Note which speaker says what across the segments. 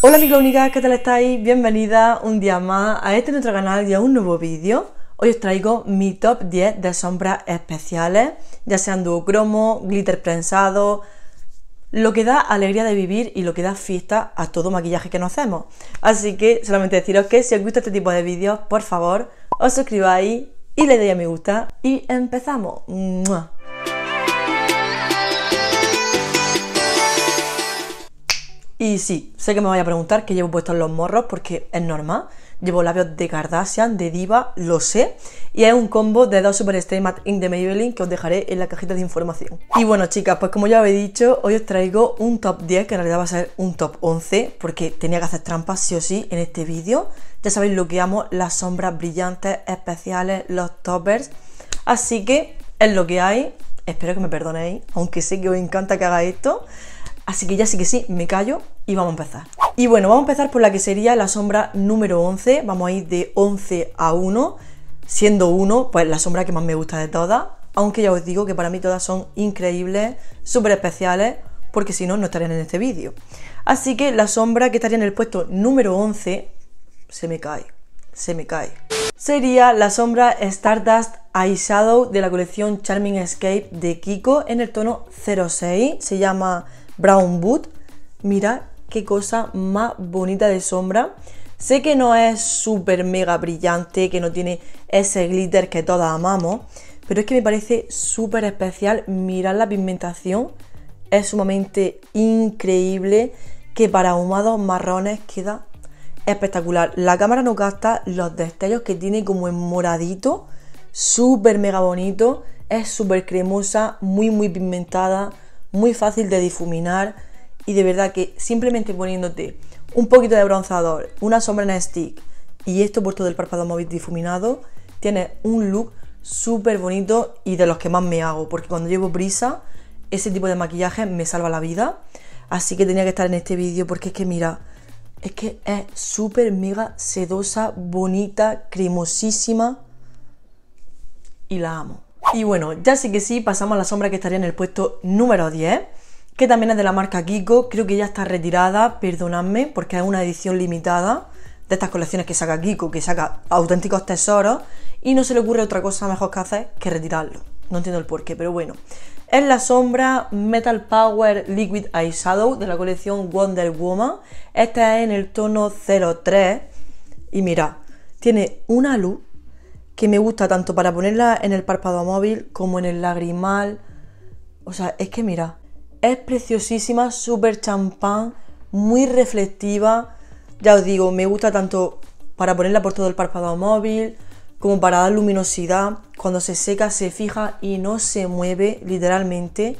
Speaker 1: Hola amigos únicas, ¿qué tal estáis? Bienvenida un día más a este nuestro canal y a un nuevo vídeo. Hoy os traigo mi top 10 de sombras especiales, ya sean cromo, glitter prensado, lo que da alegría de vivir y lo que da fiesta a todo maquillaje que no hacemos. Así que solamente deciros que si os gusta este tipo de vídeos, por favor, os suscribáis y le deis a me gusta y empezamos. Y sí, sé que me vais a preguntar que llevo puestos los morros porque es normal. Llevo labios de Kardashian, de Diva, lo sé. Y es un combo de dos Super Stay Matte Ink de Maybelline que os dejaré en la cajita de información. Y bueno, chicas, pues como ya habéis dicho, hoy os traigo un top 10, que en realidad va a ser un top 11, porque tenía que hacer trampas sí o sí en este vídeo. Ya sabéis lo que amo, las sombras brillantes, especiales, los toppers. Así que es lo que hay. Espero que me perdonéis, aunque sé que os encanta que haga esto. Así que ya sí que sí, me callo y vamos a empezar. Y bueno, vamos a empezar por la que sería la sombra número 11. Vamos a ir de 11 a 1, siendo 1 pues la sombra que más me gusta de todas. Aunque ya os digo que para mí todas son increíbles, súper especiales, porque si no, no estarían en este vídeo. Así que la sombra que estaría en el puesto número 11, se me cae, se me cae. Sería la sombra Stardust Eyeshadow de la colección Charming Escape de Kiko en el tono 06. Se llama Brown Boot, Mira qué cosa más bonita de sombra. Sé que no es súper mega brillante, que no tiene ese glitter que todas amamos, pero es que me parece súper especial. Mirad la pigmentación, es sumamente increíble, que para ahumados marrones queda espectacular. La cámara no gasta los destellos que tiene como en moradito, súper mega bonito, es súper cremosa, muy muy pigmentada, muy fácil de difuminar y de verdad que simplemente poniéndote un poquito de bronzador, una sombra en stick y esto por todo el párpado móvil difuminado, tiene un look súper bonito y de los que más me hago, porque cuando llevo prisa, ese tipo de maquillaje me salva la vida. Así que tenía que estar en este vídeo porque es que mira, es que es súper mega sedosa, bonita, cremosísima y la amo. Y bueno, ya sí que sí, pasamos a la sombra que estaría en el puesto número 10, que también es de la marca Kiko, creo que ya está retirada, perdonadme, porque es una edición limitada de estas colecciones que saca Kiko, que saca auténticos tesoros, y no se le ocurre otra cosa mejor que hacer que retirarlo. No entiendo el porqué, pero bueno. Es la sombra Metal Power Liquid Eyeshadow de la colección Wonder Woman. Esta es en el tono 03. Y mira, tiene una luz que me gusta tanto para ponerla en el párpado móvil como en el lagrimal. O sea, es que mira, es preciosísima, súper champán, muy reflectiva. Ya os digo, me gusta tanto para ponerla por todo el párpado móvil, como para dar luminosidad. Cuando se seca, se fija y no se mueve, literalmente.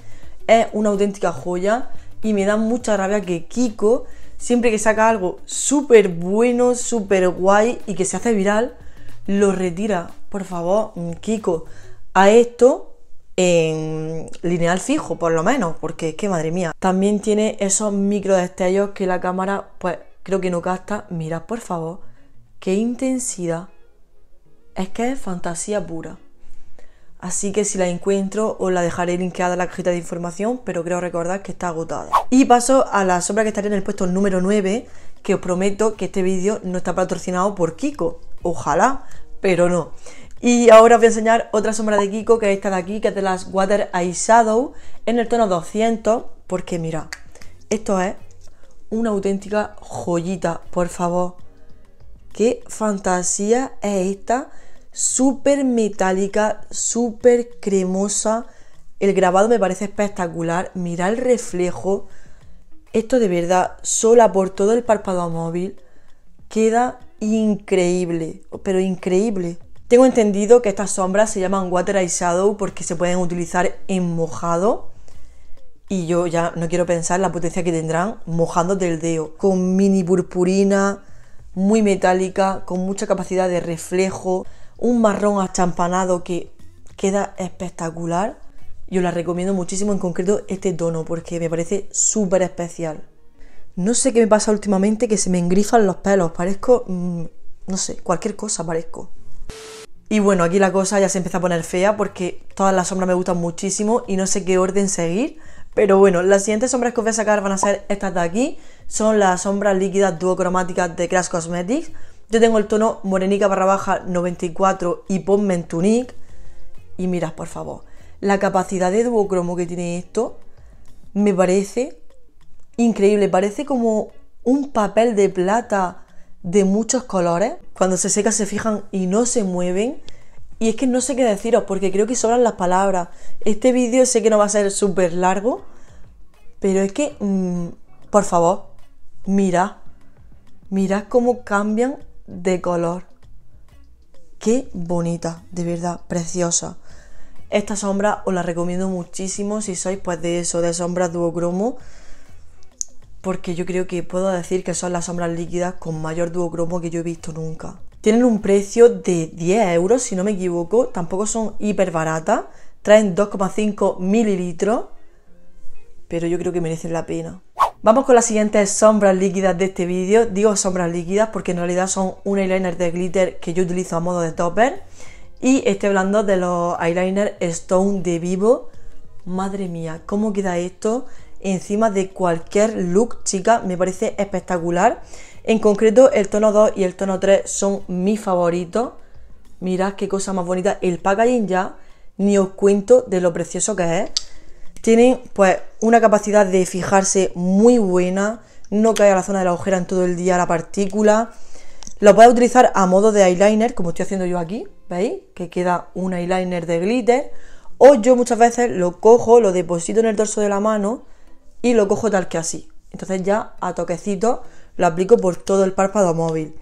Speaker 1: Es una auténtica joya y me da mucha rabia que Kiko, siempre que saca algo súper bueno, súper guay y que se hace viral, lo retira, por favor, Kiko, a esto en lineal fijo, por lo menos, porque es que madre mía. También tiene esos micro destellos que la cámara, pues creo que no capta. Mirad, por favor, qué intensidad. Es que es fantasía pura. Así que si la encuentro os la dejaré linkeada en la cajita de información, pero creo recordar que está agotada. Y paso a la sombra que estaría en el puesto número 9, que os prometo que este vídeo no está patrocinado por Kiko ojalá, pero no. Y ahora os voy a enseñar otra sombra de Kiko, que es esta de aquí, que es de las Water Eye Shadow, en el tono 200, porque mira, esto es una auténtica joyita, por favor. Qué fantasía es esta, súper metálica, súper cremosa. El grabado me parece espectacular, mira el reflejo. Esto de verdad, sola por todo el párpado móvil, queda increíble, pero increíble. Tengo entendido que estas sombras se llaman Water Eye Shadow porque se pueden utilizar en mojado. Y yo ya no quiero pensar la potencia que tendrán mojando del dedo. Con mini purpurina, muy metálica, con mucha capacidad de reflejo. Un marrón achampanado que queda espectacular. Yo la recomiendo muchísimo, en concreto este tono, porque me parece súper especial. No sé qué me pasa últimamente que se me engrifan los pelos, parezco, mm, no sé, cualquier cosa parezco. Y bueno, aquí la cosa ya se empieza a poner fea porque todas las sombras me gustan muchísimo y no sé qué orden seguir. Pero bueno, las siguientes sombras que voy a sacar van a ser estas de aquí. Son las sombras líquidas duocromáticas de Crash Cosmetics. Yo tengo el tono morenica barra baja 94 y Ponme en Tunic. Y mirad, por favor, la capacidad de duocromo que tiene esto me parece increíble, parece como un papel de plata de muchos colores. Cuando se seca se fijan y no se mueven. Y es que no sé qué deciros porque creo que sobran las palabras. Este vídeo sé que no va a ser súper largo, pero es que, mm, por favor, mirad, mirad cómo cambian de color. Qué bonita, de verdad, preciosa. Esta sombra os la recomiendo muchísimo si sois pues de eso, de sombras duocromo porque yo creo que puedo decir que son las sombras líquidas con mayor duocromo que yo he visto nunca. Tienen un precio de 10 euros, si no me equivoco, tampoco son hiper baratas, traen 2,5 mililitros, pero yo creo que merecen la pena. Vamos con las siguientes sombras líquidas de este vídeo. Digo sombras líquidas porque en realidad son un eyeliner de glitter que yo utilizo a modo de topper. Y estoy hablando de los eyeliner Stone de Vivo. Madre mía, ¿cómo queda esto? encima de cualquier look, chica me parece espectacular. En concreto, el tono 2 y el tono 3 son mis favoritos. Mirad qué cosa más bonita. El packaging ya, ni os cuento de lo precioso que es. Tienen pues una capacidad de fijarse muy buena. No cae a la zona de la ojera en todo el día la partícula. Lo puedes utilizar a modo de eyeliner, como estoy haciendo yo aquí. ¿Veis? Que queda un eyeliner de glitter. O yo muchas veces lo cojo, lo deposito en el dorso de la mano y lo cojo tal que así. Entonces ya a toquecito lo aplico por todo el párpado móvil.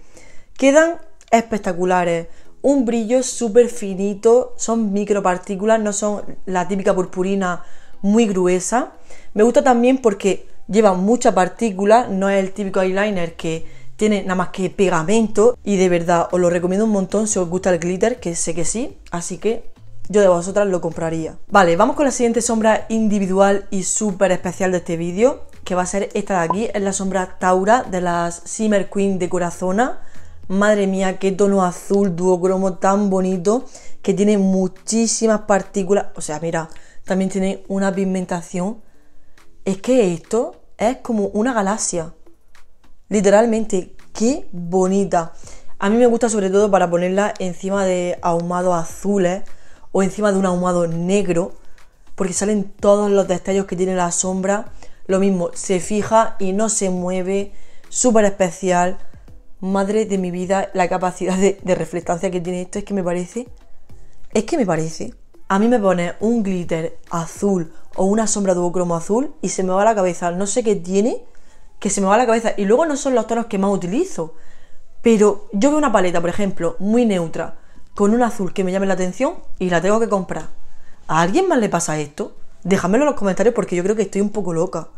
Speaker 1: Quedan espectaculares, un brillo súper finito, son micropartículas, no son la típica purpurina muy gruesa. Me gusta también porque lleva mucha partícula, no es el típico eyeliner que tiene nada más que pegamento y de verdad os lo recomiendo un montón si os gusta el glitter, que sé que sí, así que yo de vosotras lo compraría. Vale, vamos con la siguiente sombra individual y súper especial de este vídeo, que va a ser esta de aquí, es la sombra Taura de las Simmer Queen de Corazona. Madre mía, qué tono azul duocromo tan bonito, que tiene muchísimas partículas, o sea, mira, también tiene una pigmentación. Es que esto es como una galaxia. Literalmente, qué bonita. A mí me gusta sobre todo para ponerla encima de ahumados azules, o encima de un ahumado negro, porque salen todos los destellos que tiene la sombra. Lo mismo, se fija y no se mueve, súper especial. Madre de mi vida, la capacidad de, reflectancia que tiene esto es que me parece. Es que me parece. A mí me pone un glitter azul o una sombra duocromo azul y se me va la cabeza. No sé qué tiene, que se me va la cabeza. Y luego no son los tonos que más utilizo. Pero yo veo una paleta, por ejemplo, muy neutra con un azul que me llame la atención y la tengo que comprar. ¿A alguien más le pasa esto? Déjamelo en los comentarios porque yo creo que estoy un poco loca.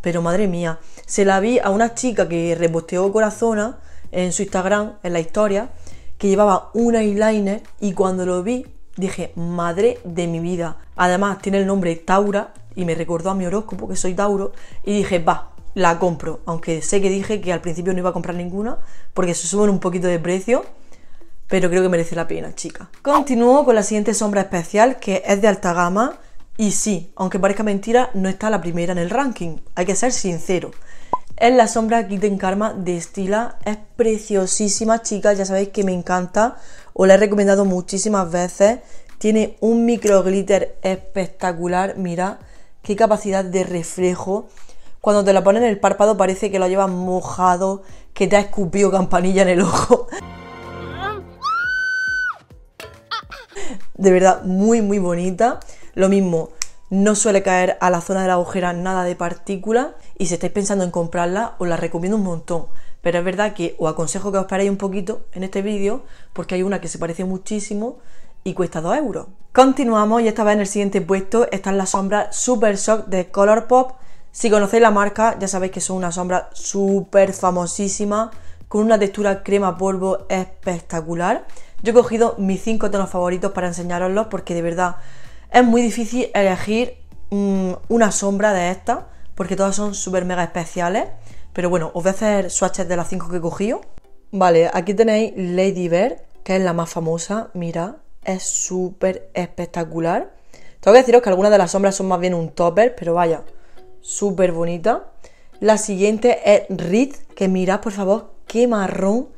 Speaker 1: Pero madre mía, se la vi a una chica que reposteó Corazona en su Instagram, en la historia, que llevaba un eyeliner y cuando lo vi dije, madre de mi vida. Además tiene el nombre Taura y me recordó a mi horóscopo que soy Tauro y dije, va, la compro. Aunque sé que dije que al principio no iba a comprar ninguna porque se suben un poquito de precio pero creo que merece la pena, chica. Continúo con la siguiente sombra especial, que es de alta gama, y sí, aunque parezca mentira, no está la primera en el ranking, hay que ser sincero. Es la sombra Kitten Karma de Estila, es preciosísima, chicas, ya sabéis que me encanta, os la he recomendado muchísimas veces, tiene un micro glitter espectacular, mira qué capacidad de reflejo. Cuando te la pones en el párpado parece que lo llevas mojado, que te ha escupido campanilla en el ojo. de verdad muy, muy bonita. Lo mismo, no suele caer a la zona de la agujera nada de partícula y si estáis pensando en comprarla os la recomiendo un montón. Pero es verdad que os aconsejo que os paréis un poquito en este vídeo porque hay una que se parece muchísimo y cuesta 2 euros. Continuamos y esta vez en el siguiente puesto está la sombra Super Shock de Colourpop. Si conocéis la marca ya sabéis que son una sombra super famosísima con una textura crema polvo espectacular. Yo he cogido mis cinco tonos favoritos para enseñaroslos porque de verdad es muy difícil elegir mm, una sombra de estas porque todas son súper mega especiales. Pero bueno, os voy a hacer swatches de las cinco que he cogido. Vale, aquí tenéis Lady Bird, que es la más famosa. Mira, es súper espectacular. Tengo que deciros que algunas de las sombras son más bien un topper, pero vaya, súper bonita. La siguiente es Reed, que mirad por favor qué marrón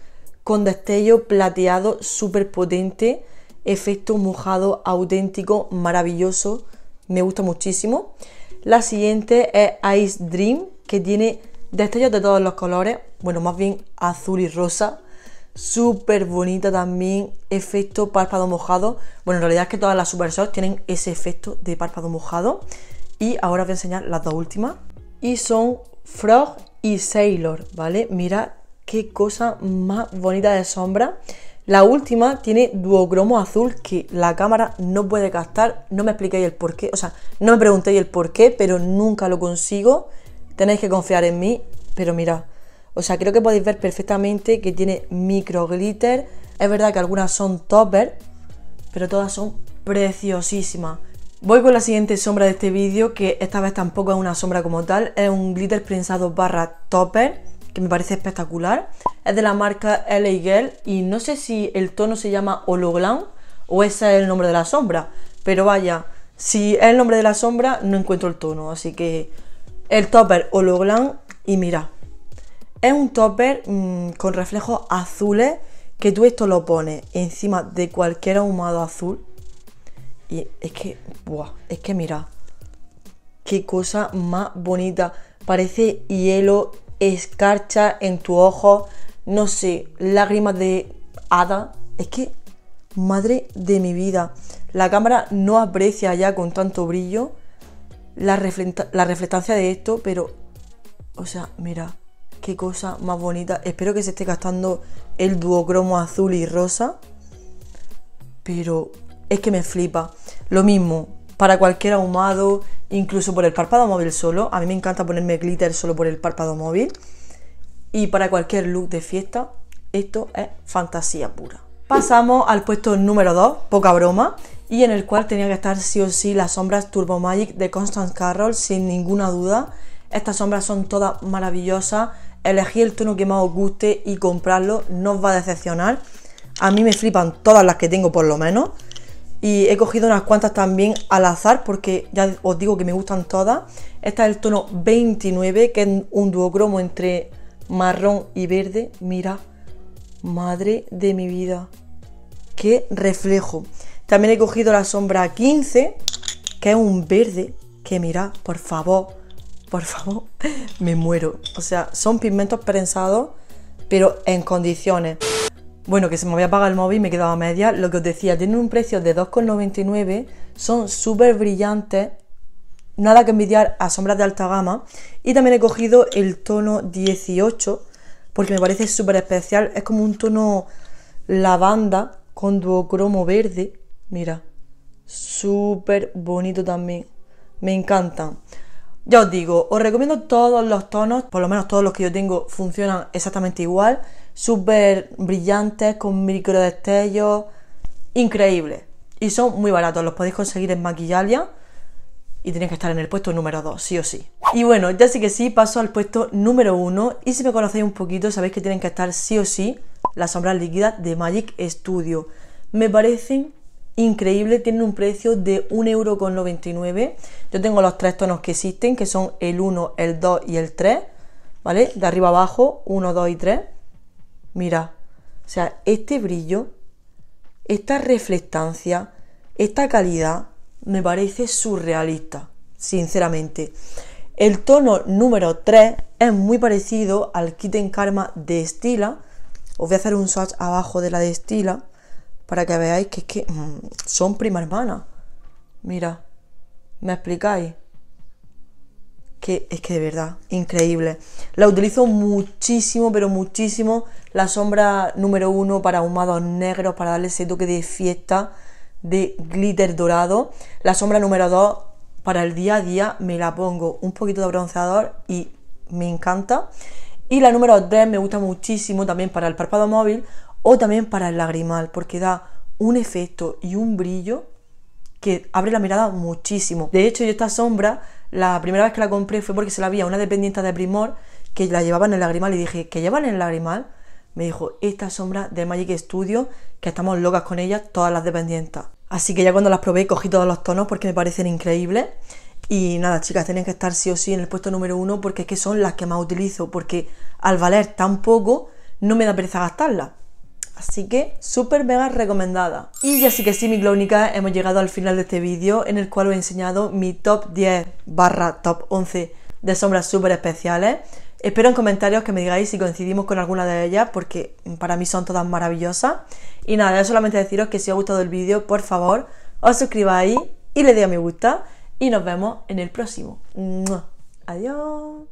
Speaker 1: con destello plateado súper potente, efecto mojado auténtico, maravilloso, me gusta muchísimo. La siguiente es Ice Dream, que tiene destellos de todos los colores, bueno, más bien azul y rosa, súper bonita también, efecto párpado mojado. Bueno, en realidad es que todas las Super tienen ese efecto de párpado mojado. Y ahora voy a enseñar las dos últimas. Y son Frog y Sailor, ¿vale? Mira qué cosa más bonita de sombra. La última tiene duocromo azul que la cámara no puede captar. No me expliquéis el por qué, o sea, no me preguntéis el por qué, pero nunca lo consigo. Tenéis que confiar en mí, pero mirad. O sea, creo que podéis ver perfectamente que tiene micro glitter. Es verdad que algunas son topper, pero todas son preciosísimas. Voy con la siguiente sombra de este vídeo, que esta vez tampoco es una sombra como tal, es un glitter prensado barra topper que me parece espectacular. Es de la marca LA Girl y no sé si el tono se llama hologlán. o ese es el nombre de la sombra. Pero vaya, si es el nombre de la sombra no encuentro el tono. Así que el topper hologlán. y mira. Es un topper mm, con reflejos azules que tú esto lo pones encima de cualquier ahumado azul. Y es que, es que mira, qué cosa más bonita. Parece hielo escarcha en tu ojo, no sé, lágrimas de hada. Es que, madre de mi vida, la cámara no aprecia ya con tanto brillo la, la reflectancia de esto, pero, o sea, mira, qué cosa más bonita. Espero que se esté gastando el duocromo azul y rosa, pero es que me flipa. Lo mismo, para cualquier ahumado, incluso por el párpado móvil solo. A mí me encanta ponerme glitter solo por el párpado móvil. Y para cualquier look de fiesta, esto es fantasía pura. Pasamos al puesto número 2, poca broma, y en el cual tenía que estar sí o sí las sombras Turbo Magic de Constance Carroll, sin ninguna duda. Estas sombras son todas maravillosas. Elegí el tono que más os guste y comprarlo, no os va a decepcionar. A mí me flipan todas las que tengo por lo menos y he cogido unas cuantas también al azar porque ya os digo que me gustan todas. Esta es el tono 29, que es un duocromo entre marrón y verde. Mira, madre de mi vida, qué reflejo. También he cogido la sombra 15, que es un verde, que mira, por favor, por favor, me muero. O sea, son pigmentos prensados, pero en condiciones. Bueno, que se me había apagado el móvil y me quedaba media. Lo que os decía, tienen un precio de 2,99, son súper brillantes, nada que envidiar a sombras de alta gama. Y también he cogido el tono 18, porque me parece súper especial. Es como un tono lavanda con duocromo verde. Mira, súper bonito también. Me encantan. Ya os digo, os recomiendo todos los tonos, por lo menos todos los que yo tengo funcionan exactamente igual súper brillantes, con micro destellos, increíbles. Y son muy baratos, los podéis conseguir en Maquillalia y tenéis que estar en el puesto número 2, sí o sí. Y bueno, ya sí que sí, paso al puesto número 1 y si me conocéis un poquito sabéis que tienen que estar sí o sí las sombras líquidas de Magic Studio. Me parecen increíbles, tienen un precio de 1,99€. Yo tengo los tres tonos que existen, que son el 1, el 2 y el 3, ¿vale? De arriba abajo, 1, 2 y 3. Mira, o sea, este brillo, esta reflectancia, esta calidad me parece surrealista, sinceramente. El tono número 3 es muy parecido al Kitten Karma de Estila. Os voy a hacer un swatch abajo de la de Estila para que veáis que es que mm, son prima hermana. Mira, ¿me explicáis? que es que de verdad, increíble. La utilizo muchísimo, pero muchísimo. La sombra número uno para ahumados negros, para darle ese toque de fiesta, de glitter dorado. La sombra número dos para el día a día me la pongo un poquito de bronceador y me encanta. Y la número tres me gusta muchísimo también para el párpado móvil o también para el lagrimal, porque da un efecto y un brillo que abre la mirada muchísimo. De hecho, yo esta sombra la primera vez que la compré fue porque se la vi a una dependiente de Primor que la llevaban en el lagrimal y dije, ¿que llevan en el lagrimal? Me dijo, esta sombra de Magic Studio, que estamos locas con ellas, todas las dependientes. Así que ya cuando las probé cogí todos los tonos porque me parecen increíbles. Y nada, chicas, tienen que estar sí o sí en el puesto número uno porque es que son las que más utilizo, porque al valer tan poco no me da pereza gastarlas así que súper mega recomendada. Y ya sí que sí, mi clónica, hemos llegado al final de este vídeo en el cual os he enseñado mi top 10 barra top 11 de sombras súper especiales. Espero en comentarios que me digáis si coincidimos con alguna de ellas porque para mí son todas maravillosas. Y nada, solamente deciros que si os ha gustado el vídeo, por favor, os suscribáis y le deis a me gusta y nos vemos en el próximo. Adiós.